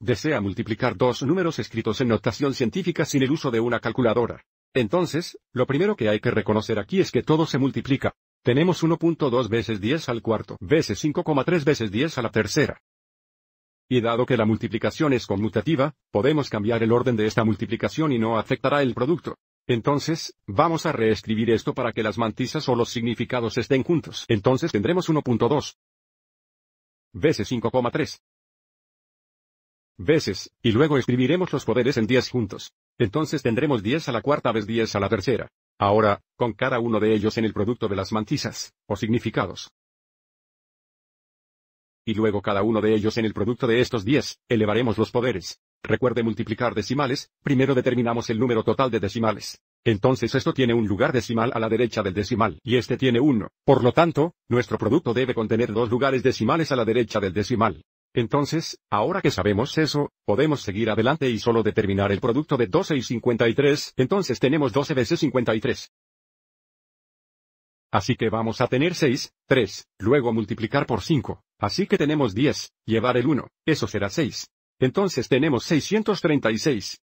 desea multiplicar dos números escritos en notación científica sin el uso de una calculadora. Entonces, lo primero que hay que reconocer aquí es que todo se multiplica. Tenemos 1.2 veces 10 al cuarto, veces 5,3 veces 10 a la tercera. Y dado que la multiplicación es conmutativa, podemos cambiar el orden de esta multiplicación y no afectará el producto. Entonces, vamos a reescribir esto para que las mantisas o los significados estén juntos. Entonces tendremos 1.2 veces 5,3 veces, y luego escribiremos los poderes en 10 juntos. Entonces tendremos diez a la cuarta vez 10 a la tercera. Ahora, con cada uno de ellos en el producto de las mantisas, o significados. Y luego cada uno de ellos en el producto de estos 10, elevaremos los poderes. Recuerde multiplicar decimales, primero determinamos el número total de decimales. Entonces esto tiene un lugar decimal a la derecha del decimal, y este tiene uno. Por lo tanto, nuestro producto debe contener dos lugares decimales a la derecha del decimal. Entonces, ahora que sabemos eso, podemos seguir adelante y solo determinar el producto de 12 y 53, entonces tenemos 12 veces 53. Así que vamos a tener 6, 3, luego multiplicar por 5, así que tenemos 10, llevar el 1, eso será 6. Entonces tenemos 636.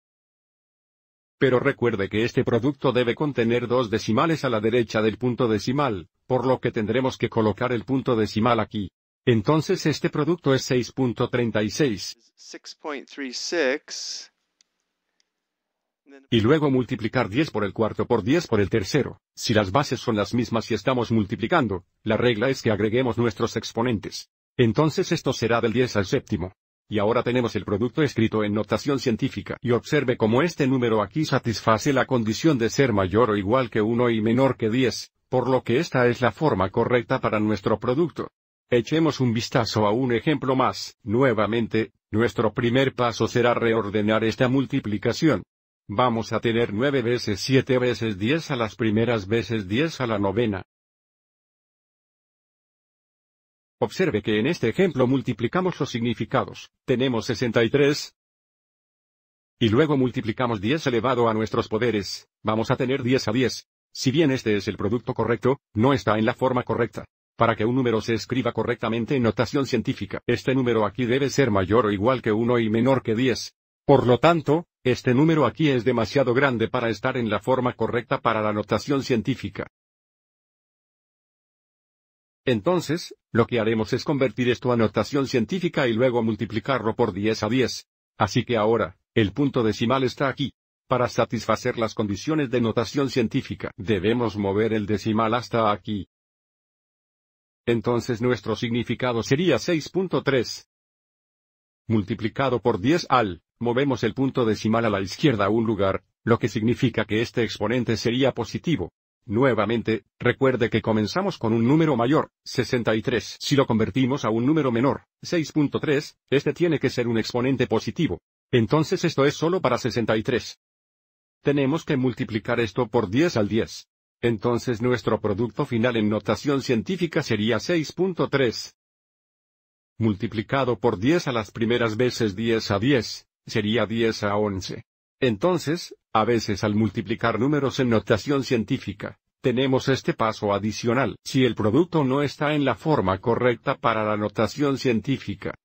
Pero recuerde que este producto debe contener dos decimales a la derecha del punto decimal, por lo que tendremos que colocar el punto decimal aquí. Entonces este producto es 6.36. Y luego multiplicar 10 por el cuarto por 10 por el tercero. Si las bases son las mismas y estamos multiplicando, la regla es que agreguemos nuestros exponentes. Entonces esto será del 10 al séptimo. Y ahora tenemos el producto escrito en notación científica. Y observe cómo este número aquí satisface la condición de ser mayor o igual que 1 y menor que 10, por lo que esta es la forma correcta para nuestro producto. Echemos un vistazo a un ejemplo más. Nuevamente, nuestro primer paso será reordenar esta multiplicación. Vamos a tener 9 veces 7 veces 10 a las primeras veces 10 a la novena. Observe que en este ejemplo multiplicamos los significados. Tenemos 63. Y luego multiplicamos 10 elevado a nuestros poderes. Vamos a tener 10 a 10. Si bien este es el producto correcto, no está en la forma correcta. Para que un número se escriba correctamente en notación científica, este número aquí debe ser mayor o igual que 1 y menor que 10. Por lo tanto, este número aquí es demasiado grande para estar en la forma correcta para la notación científica. Entonces, lo que haremos es convertir esto a notación científica y luego multiplicarlo por 10 a 10. Así que ahora, el punto decimal está aquí. Para satisfacer las condiciones de notación científica, debemos mover el decimal hasta aquí. Entonces nuestro significado sería 6.3. Multiplicado por 10 al, movemos el punto decimal a la izquierda a un lugar, lo que significa que este exponente sería positivo. Nuevamente, recuerde que comenzamos con un número mayor, 63. Si lo convertimos a un número menor, 6.3, este tiene que ser un exponente positivo. Entonces esto es solo para 63. Tenemos que multiplicar esto por 10 al 10. Entonces nuestro producto final en notación científica sería 6.3 multiplicado por 10 a las primeras veces 10 a 10, sería 10 a 11. Entonces, a veces al multiplicar números en notación científica, tenemos este paso adicional. Si el producto no está en la forma correcta para la notación científica,